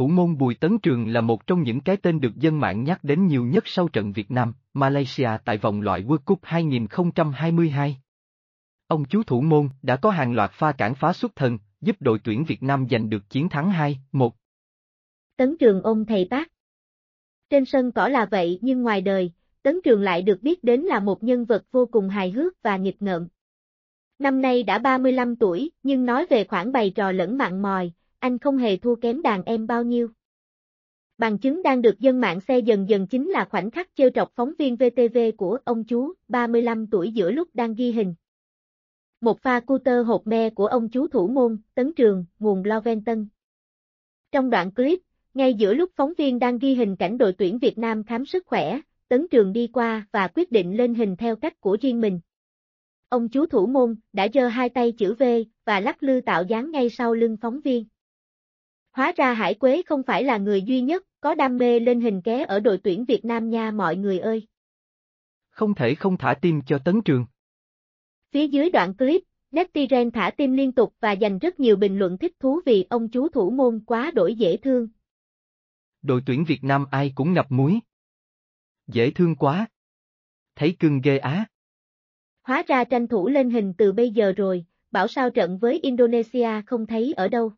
Thủ môn Bùi Tấn Trường là một trong những cái tên được dân mạng nhắc đến nhiều nhất sau trận Việt Nam, Malaysia tại vòng loại World Cup 2022. Ông chú thủ môn đã có hàng loạt pha cản phá xuất thần, giúp đội tuyển Việt Nam giành được chiến thắng 2-1. Tấn Trường ôm thầy bác. Trên sân cỏ là vậy nhưng ngoài đời, Tấn Trường lại được biết đến là một nhân vật vô cùng hài hước và nghịch ngợm. Năm nay đã 35 tuổi, nhưng nói về khoảng bày trò lẫn mặn mòi, anh không hề thua kém đàn em bao nhiêu. Bằng chứng đang được dân mạng xe dần dần chính là khoảnh khắc trêu trọc phóng viên VTV của ông chú, 35 tuổi giữa lúc đang ghi hình. Một pha cu tơ hột me của ông chú thủ môn, tấn trường, nguồn Loventon. Trong đoạn clip, ngay giữa lúc phóng viên đang ghi hình cảnh đội tuyển Việt Nam khám sức khỏe, tấn trường đi qua và quyết định lên hình theo cách của riêng mình. Ông chú thủ môn đã giơ hai tay chữ V và lắc lư tạo dáng ngay sau lưng phóng viên. Hóa ra Hải Quế không phải là người duy nhất, có đam mê lên hình ké ở đội tuyển Việt Nam nha mọi người ơi. Không thể không thả tim cho Tấn Trường. Phía dưới đoạn clip, Netizen thả tim liên tục và dành rất nhiều bình luận thích thú vì ông chú thủ môn quá đổi dễ thương. Đội tuyển Việt Nam ai cũng ngập muối. Dễ thương quá. Thấy cưng ghê á. Hóa ra tranh thủ lên hình từ bây giờ rồi, bảo sao trận với Indonesia không thấy ở đâu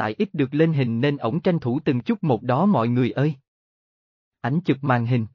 tại ít được lên hình nên ổng tranh thủ từng chút một đó mọi người ơi. Ảnh chụp màn hình